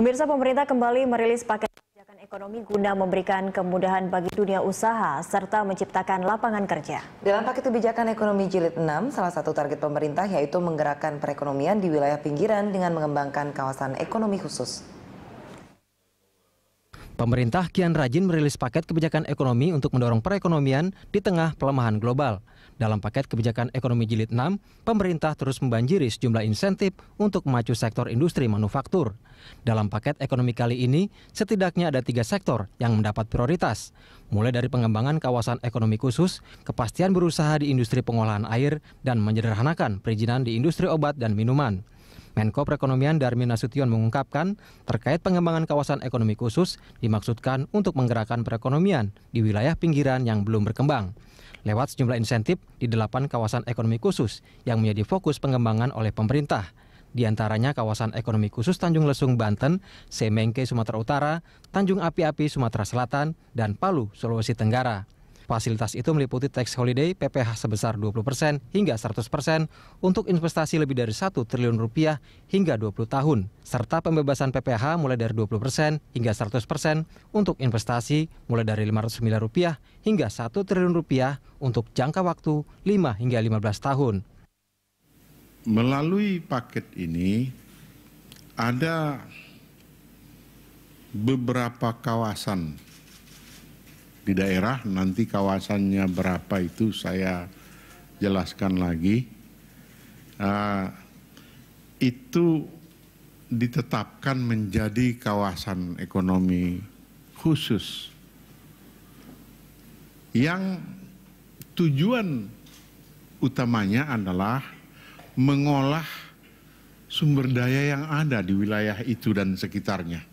Pemirsa pemerintah kembali merilis paket kebijakan ekonomi guna memberikan kemudahan bagi dunia usaha serta menciptakan lapangan kerja. Dalam paket kebijakan ekonomi jilid 6, salah satu target pemerintah yaitu menggerakkan perekonomian di wilayah pinggiran dengan mengembangkan kawasan ekonomi khusus. Pemerintah kian rajin merilis paket kebijakan ekonomi untuk mendorong perekonomian di tengah pelemahan global. Dalam paket kebijakan ekonomi jilid 6, pemerintah terus membanjiri sejumlah insentif untuk memacu sektor industri manufaktur. Dalam paket ekonomi kali ini, setidaknya ada tiga sektor yang mendapat prioritas. Mulai dari pengembangan kawasan ekonomi khusus, kepastian berusaha di industri pengolahan air, dan menyederhanakan perizinan di industri obat dan minuman. Menko Perekonomian Darmin Nasution mengungkapkan terkait pengembangan kawasan ekonomi khusus dimaksudkan untuk menggerakkan perekonomian di wilayah pinggiran yang belum berkembang lewat sejumlah insentif di delapan kawasan ekonomi khusus yang menjadi fokus pengembangan oleh pemerintah di antaranya kawasan ekonomi khusus Tanjung Lesung, Banten, Semengke, Sumatera Utara, Tanjung Api-Api, Sumatera Selatan, dan Palu, Sulawesi Tenggara. Fasilitas itu meliputi tax holiday PPH sebesar 20% hingga 100% untuk investasi lebih dari 1 triliun rupiah hingga 20 tahun, serta pembebasan PPH mulai dari 20% hingga 100% untuk investasi mulai dari 500 miliar rupiah hingga 1 triliun rupiah untuk jangka waktu 5 hingga 15 tahun. Melalui paket ini ada beberapa kawasan di daerah nanti kawasannya berapa itu saya jelaskan lagi uh, itu ditetapkan menjadi kawasan ekonomi khusus yang tujuan utamanya adalah mengolah sumber daya yang ada di wilayah itu dan sekitarnya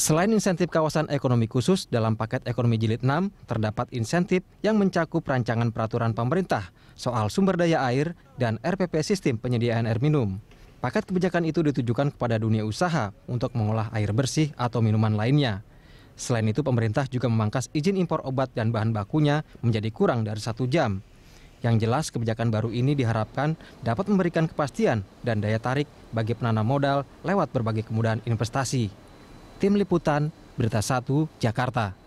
Selain insentif kawasan ekonomi khusus, dalam paket ekonomi jilid 6 terdapat insentif yang mencakup rancangan peraturan pemerintah soal sumber daya air dan RPP sistem penyediaan air minum. Paket kebijakan itu ditujukan kepada dunia usaha untuk mengolah air bersih atau minuman lainnya. Selain itu, pemerintah juga memangkas izin impor obat dan bahan bakunya menjadi kurang dari satu jam. Yang jelas, kebijakan baru ini diharapkan dapat memberikan kepastian dan daya tarik bagi penanam modal lewat berbagai kemudahan investasi. Tim Liputan, Berita 1, Jakarta.